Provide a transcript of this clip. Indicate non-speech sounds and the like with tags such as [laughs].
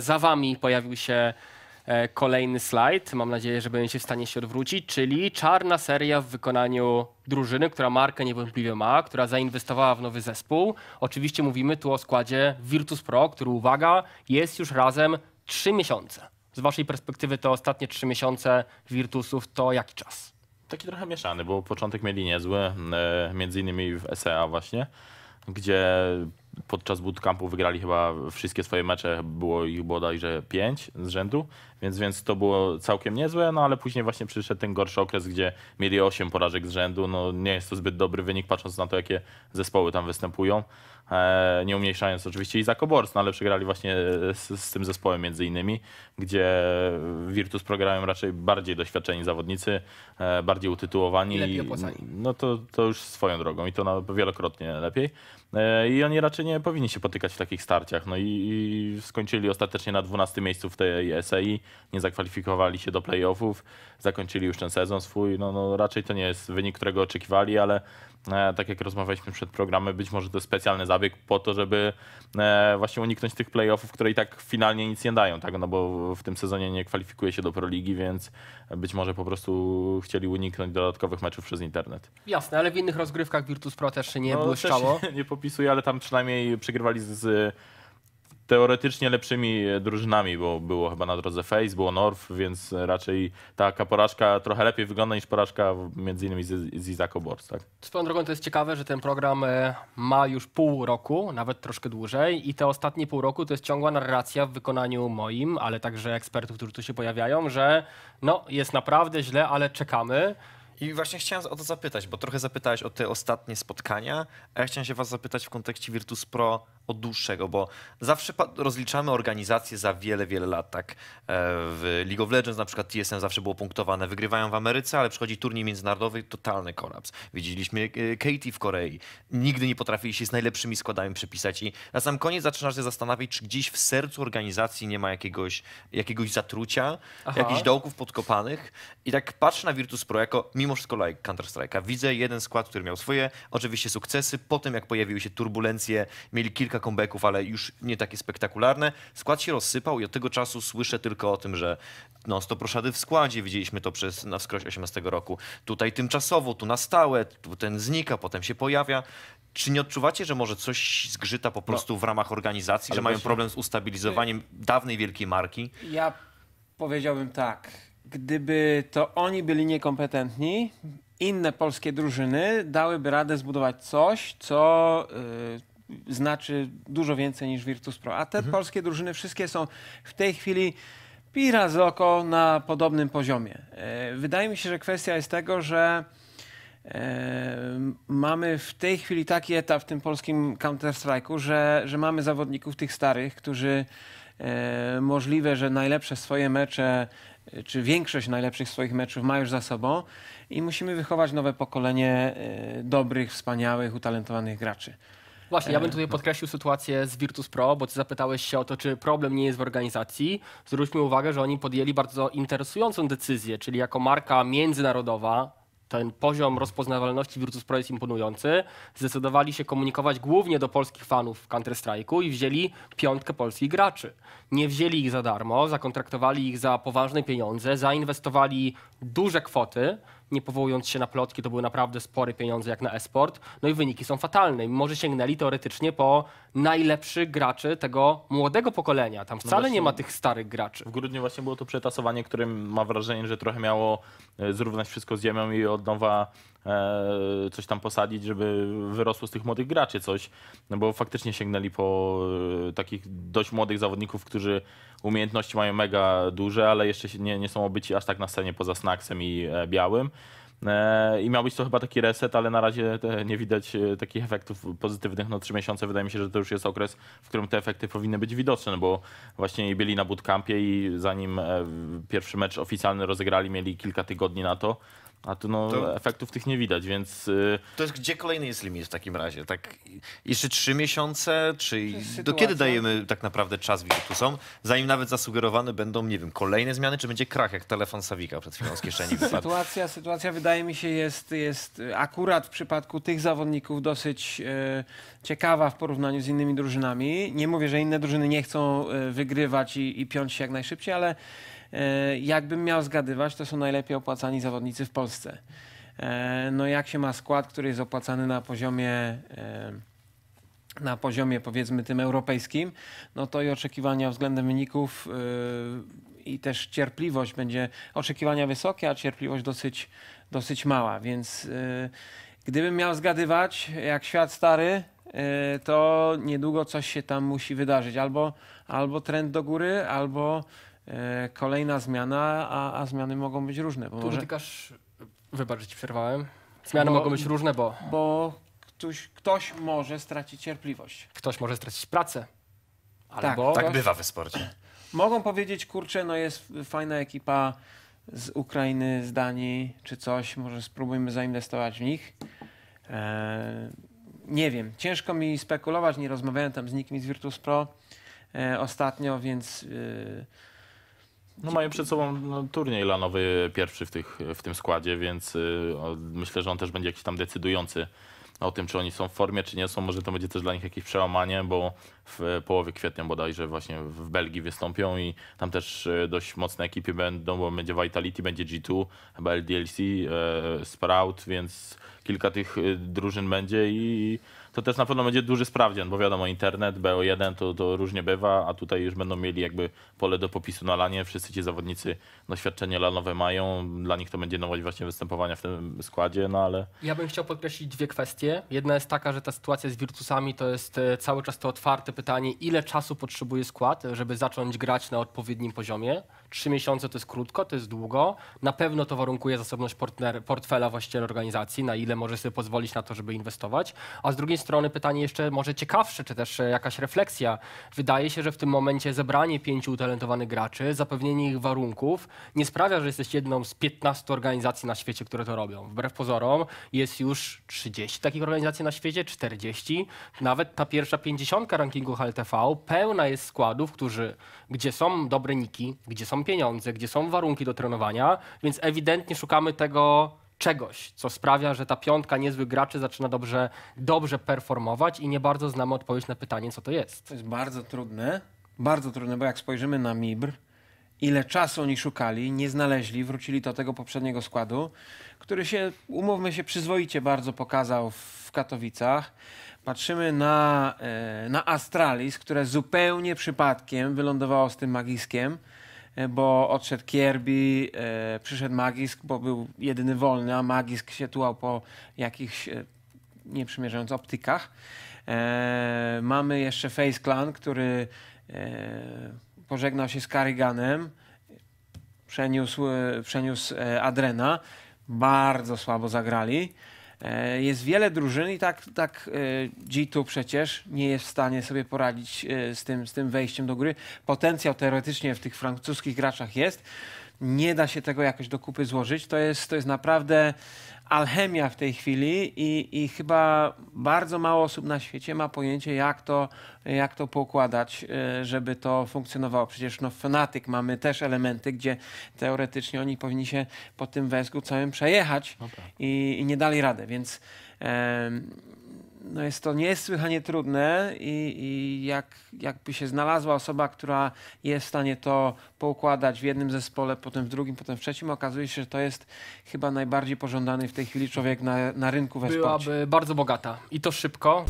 Za wami pojawił się e, kolejny slajd. Mam nadzieję, że będziecie w stanie się odwrócić, czyli czarna seria w wykonaniu drużyny, która markę niewątpliwie ma, która zainwestowała w nowy zespół. Oczywiście mówimy tu o składzie Virtus Pro, który, uwaga, jest już razem 3 miesiące. Z waszej perspektywy to ostatnie 3 miesiące Virtusów to jaki czas? Taki trochę mieszany, bo początek mieli niezły, e, między innymi w SEA właśnie, gdzie podczas bootcampu wygrali chyba wszystkie swoje mecze, było ich bodajże pięć z rzędu, więc, więc to było całkiem niezłe, no ale później właśnie przyszedł ten gorszy okres, gdzie mieli 8 porażek z rzędu, no nie jest to zbyt dobry wynik patrząc na to, jakie zespoły tam występują. E, nie umniejszając oczywiście Izako Bors, no ale przegrali właśnie e, z, z, tym zespołem między innymi, gdzie Virtus programem raczej bardziej doświadczeni zawodnicy, e, bardziej utytułowani. I lepiej No to, to już swoją drogą i to na, wielokrotnie lepiej. I oni raczej nie powinni się potykać w takich starciach. No i, i skończyli ostatecznie na 12 miejscu w tej SEI, nie zakwalifikowali się do playoffów, zakończyli już ten sezon swój. No, no raczej to nie jest wynik, którego oczekiwali, ale tak jak rozmawialiśmy przed programem, być może to specjalne zarzut zabieg po to, żeby e, właśnie uniknąć tych playoffów, które i tak finalnie nic nie dają, tak? No bo w tym sezonie nie kwalifikuje się do Proligi, więc być może po prostu chcieli uniknąć dodatkowych meczów przez internet. Jasne, ale w innych rozgrywkach Virtus Pro też się nie no, błyszczało. [laughs] Nie popisuję, ale tam przynajmniej przegrywali z teoretycznie lepszymi e, drużynami, bo było chyba na drodze Face, było North, więc raczej taka porażka trochę lepiej wygląda niż porażka między innymi z, z Izako Bors. Tak? Swoją drogą to jest ciekawe, że ten program e, ma już pół roku, nawet troszkę dłużej i te ostatnie pół roku to jest ciągła narracja w wykonaniu moim, ale także ekspertów, którzy tu się pojawiają, że no jest naprawdę źle, ale czekamy. I właśnie chciałem o to zapytać, bo trochę zapytałeś o te ostatnie spotkania, a ja chciałem się was zapytać w kontekście Virtus Pro o dłuższego, bo zawsze rozliczamy organizację za wiele, wiele lat, tak? E, w League of Legends na przykład TSM zawsze było punktowane, wygrywają w Ameryce, ale przychodzi turniej międzynarodowy, totalny kolaps. Widzieliśmy e, Katie w Korei, nigdy nie potrafili się z najlepszymi składami przepisać i na sam koniec zaczynasz się zastanawiać, czy gdzieś w sercu organizacji nie ma jakiegoś, jakiegoś zatrucia, Aha. jakichś dołków podkopanych i tak patrz na Virtus Pro jako, mimo mimo wszystko like Counter-Strike'a. Widzę jeden skład, który miał swoje oczywiście sukcesy. Potem jak pojawiły się turbulencje, mieli kilka comebacków, ale już nie takie spektakularne. Skład się rozsypał i od tego czasu słyszę tylko o tym, że no, 100 proszady w składzie, widzieliśmy to przez na wskroś 18 roku. Tutaj tymczasowo, tu na stałe, tu ten znika, potem się pojawia. Czy nie odczuwacie, że może coś zgrzyta po no. prostu no. w ramach organizacji, ale że mają problem z ustabilizowaniem dawnej wielkiej marki? Ja powiedziałbym tak gdyby to oni byli niekompetentni, inne polskie drużyny dałyby radę zbudować coś, co y, znaczy dużo więcej niż Virtus Pro. A te mhm. polskie drużyny wszystkie są w tej chwili pira z oko na podobnym poziomie. Y, wydaje mi się, że kwestia jest tego, że e, mamy w tej chwili taki etap w tym polskim Counter-Strike'u, że, że mamy zawodników tych starych, którzy e, możliwe, że najlepsze swoje mecze Y, czy większość najlepszych swoich meczów ma już za sobą i musimy wychować nowe pokolenie y, dobrych, wspaniałych, utalentowanych graczy. Właśnie, ja bym e, tutaj no. podkreślił sytuację z Virtus Pro, bo ty zapytałeś się o to, czy problem nie jest w organizacji. Zwróćmy uwagę, że oni podjęli bardzo interesującą decyzję, czyli jako marka międzynarodowa, ten poziom rozpoznawalności Virtus Pro jest imponujący, zdecydowali się komunikować głównie do polskich fanów w Counter-Strike'u i wzięli piątkę polskich graczy. Nie wzięli ich za darmo, zakontraktowali ich za poważne pieniądze, zainwestowali duże kwoty, nie powołując się na plotki, to były naprawdę spore pieniądze jak na esport. No i wyniki są fatalne. Mimo, że sięgnęli teoretycznie po najlepszych graczy tego młodego pokolenia. Tam no wcale no nie ma tych starych graczy. W grudniu właśnie było to przetasowanie, którym mam wrażenie, że trochę miało e, zrównać wszystko z ziemią i od nowa E, coś tam posadzić, żeby wyrosło z tych młodych graczy coś, no bo faktycznie sięgnęli po e, takich dość młodych zawodników, którzy umiejętności mają mega duże, ale jeszcze nie, nie są obyci aż tak na scenie poza Snaksem i e, Białym. I miał być to chyba taki reset, ale na razie nie widać takich efektów pozytywnych. No trzy miesiące wydaje mi się, że to już jest okres, w którym te efekty powinny być widoczne, no bo właśnie byli na bootcampie i zanim pierwszy mecz oficjalny rozegrali, mieli kilka tygodni na to. A tu no, to... efektów tych nie widać, więc. Y, to jest gdzie kolejny jest limit w takim razie? Tak, jeszcze trzy miesiące, czy do kiedy dajemy tak naprawdę czas są, zanim nawet zasugerowane będą, nie wiem, kolejne zmiany, czy będzie krach jak telefon Sawika przed chwilą z kieszeni [laughs] Sytuacja, sytuacja wydaje mi się jest, jest akurat w przypadku tych zawodników dosyć e, ciekawa w porównaniu z innymi drużynami. Nie mówię, że inne drużyny nie chcą e, wygrywać i, i piąć się jak najszybciej, ale E, jakbym miał zgadywać, to są najlepiej opłacani zawodnicy w Polsce. E, no jak się ma skład, który jest opłacany na poziomie e, na poziomie powiedzmy tym europejskim, no to i oczekiwania względem wyników i też cierpliwość będzie oczekiwania wysokie, a cierpliwość dosyć, dosyć mała, więc gdybym miał zgadywać, jak świat stary, to niedługo coś się tam musi wydarzyć. Albo, albo trend do góry, albo E, kolejna zmiana, a, a zmiany mogą być różne. Bo tu może... dotykasz, wybacz, że ci przerwałem. Zmiany bo, mogą być różne, bo... Bo ktoś, ktoś może stracić cierpliwość. Ktoś może stracić pracę. Tak. Albo... Tak, tak bywa w sporcie. Mogą powiedzieć, kurczę, no jest fajna ekipa z Ukrainy, z Danii czy coś, może spróbujmy zainwestować w nich. E, nie wiem, ciężko mi spekulować, nie rozmawiałem tam z nikim z Virtus Pro e, ostatnio, więc... E, no mają przed sobą no, turniej lanowy pierwszy w, tych, w tym składzie, więc y, myślę, że on też będzie jakiś tam decydujący o tym, czy oni są w formie, czy nie są. Może to będzie też dla nich jakieś przełamanie, bo w połowie kwietnia bodajże właśnie w Belgii wystąpią i tam też y, dość mocne ekipy będą, bo będzie Vitality, będzie G2, chyba LDLC, e, Sprout, więc kilka tych y, drużyn będzie i to też na pewno będzie duży sprawdzian, bo wiadomo, internet, BO1 to, to różnie bywa, a tutaj już będą mieli jakby pole do popisu na lanie. Wszyscy ci zawodnicy doświadczenie lanowe mają, dla nich to będzie nowość właśnie występowania w tym składzie, no ale... Ja bym chciał podkreślić dwie kwestie. Jedna jest taka, że ta sytuacja z Virtusami to jest e, cały czas to otwarte pytanie, ile czasu potrzebuje skład, żeby zacząć grać na odpowiednim poziomie. Trzy miesiące to jest krótko, to jest długo. Na pewno to warunkuje zasobność portfela właściciela organizacji, na ile może sobie pozwolić na to, żeby inwestować. A z drugiej strony strony pytanie jeszcze może ciekawsze, czy też e, jakaś refleksja. Wydaje się, że w tym momencie zebranie pięciu utalentowanych graczy, zapewnienie ich warunków nie sprawia, że jesteś jedną z 15 organizacji na świecie, które to robią. Wbrew pozorom jest już 30 takich organizacji na świecie, 40. Nawet ta pierwsza pięćdziesiątka rankingu HLTV pełna jest składów, którzy, gdzie są dobre niki, gdzie są pieniądze, gdzie są warunki do trenowania, więc ewidentnie szukamy tego czegoś, co sprawia, że ta piątka niezłych graczy zaczyna dobrze, dobrze performować i nie bardzo znamy odpowiedź na pytanie, co to jest. To jest bardzo trudne, bardzo trudne, bo jak spojrzymy na MIBR, ile czasu oni szukali, nie znaleźli, wrócili do tego poprzedniego składu, który się, umówmy się, przyzwoicie bardzo pokazał w Katowicach. Patrzymy na, e, na Astralis, które zupełnie przypadkiem wylądowało z tym magiskiem. E, bo odszedł Kierbi, e, przyszedł Magisk, bo był jedyny wolny, a Magisk się tułał po jakichś, e, nie przymierzając, optykach. Mamy jeszcze Face Clan, który pożegnał się z Karyganem, przeniósł, przeniósł Adrena. Bardzo słabo zagrali. E, jest wiele drużyn i tak, tak e, G2 przecież nie jest w stanie sobie poradzić e, z tym, z tym wejściem do gry. Potencjał teoretycznie w tych francuskich graczach jest nie da się tego jakoś do kupy złożyć. To jest, to jest naprawdę alchemia w tej chwili i, i chyba bardzo mało osób na świecie ma pojęcie, jak to, jak to poukładać, e, żeby to funkcjonowało. Przecież no, w mamy też elementy, gdzie teoretycznie oni powinni się po tym węzgu całym przejechać okay. No tak. i, i, nie dali rady, więc... Em, no jest to niesłychanie trudne i, i jak, jakby się znalazła osoba, która jest w stanie to poukładać w jednym zespole, potem w drugim, potem w trzecim, okazuje się, że to jest chyba najbardziej pożądany w tej chwili człowiek na, na rynku we Byłaby sporcie. bardzo bogata i to szybko.